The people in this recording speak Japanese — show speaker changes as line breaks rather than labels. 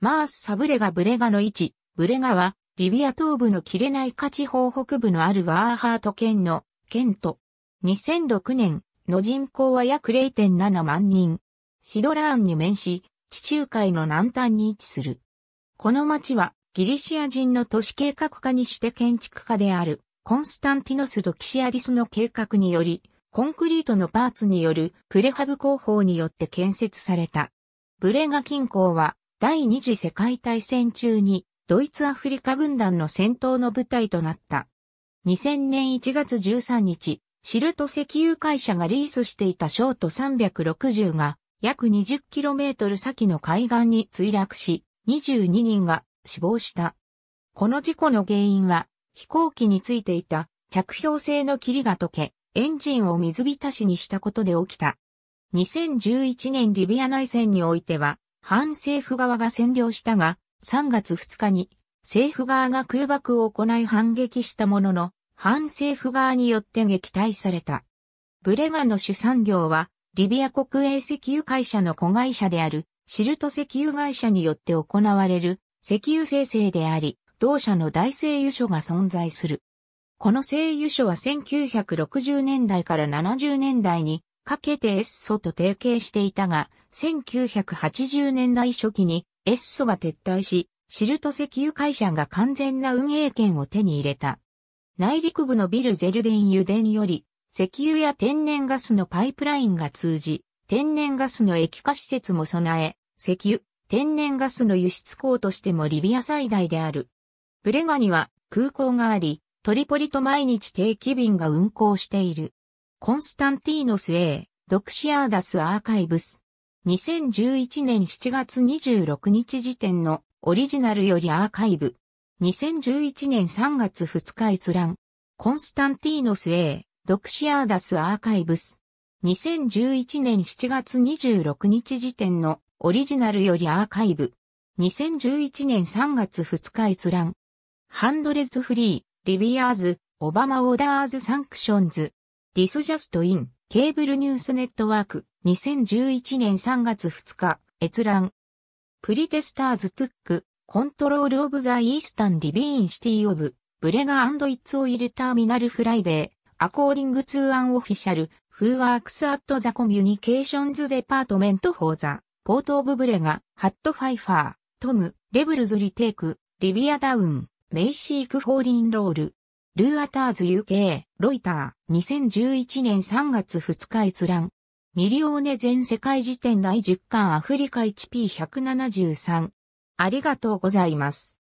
マース・サブレガ・ブレガの位置、ブレガは、リビア東部の切れないカ値方北部のあるワーハート県の県都。2006年の人口は約0.7万人。シドラーンに面し、地中海の南端に位置する。この町はギリシア人の都市計画家にして建築家であるコンスタンティノス・ドキシアリスの計画により、コンクリートのパーツによるプレハブ工法によって建設された。ブレガ近郊は第二次世界大戦中にドイツアフリカ軍団の戦闘の舞台となった。2000年1月13日、シルト石油会社がリースしていたショート360が約 20km 先の海岸に墜落し、22人が死亡した。この事故の原因は飛行機についていた着氷性の霧が溶け、エンジンを水浸しにしたことで起きた。2011年リビア内戦においては、反政府側が占領したが、3月2日に政府側が空爆を行い反撃したものの、反政府側によって撃退された。ブレガの主産業は、リビア国営石油会社の子会社である、シルト石油会社によって行われる石油生成であり、同社の大製油所が存在する。この製油所は1960年代から70年代にかけてエッソと提携していたが、1980年代初期にエッソが撤退し、シルト石油会社が完全な運営権を手に入れた。内陸部のビルゼルデン油田より、石油や天然ガスのパイプラインが通じ、天然ガスの液化施設も備え、石油、天然ガスの輸出港としてもリビア最大である。ブレガには空港があり、トリポリと毎日定期便が運航している。コンスタンティーノス A、ドクシアーダスアーカイブス。2011年7月26日時点のオリジナルよりアーカイブ。2011年3月2日閲覧。コンスタンティーノス A、ドクシアーダスアーカイブス。2011年7月26日時点のオリジナルよりアーカイブ。2011年3月2日閲覧。ハンドレズフリー、リビアーズ、オバマオーダーズサンクションズ、This Just In ケーブルニュースネットワーク2011年3月2日閲覧プリテスターズトゥックコントロールオブザイースタンリビーンシティオブブレガーイッツオイルターミナルフライデーアコーディングツーアンオフィシャルフーワークスアットザコミュニケーションズデパートメントフォーザポートオブブレガハットファイファートムレブルズリテイクリビアダウンメイシークフォーリンロールルーアターズ UK、ロイター、2011年3月2日閲覧。ミリオーネ全世界辞典第10巻アフリカ h p 1 7 3ありがとうございます。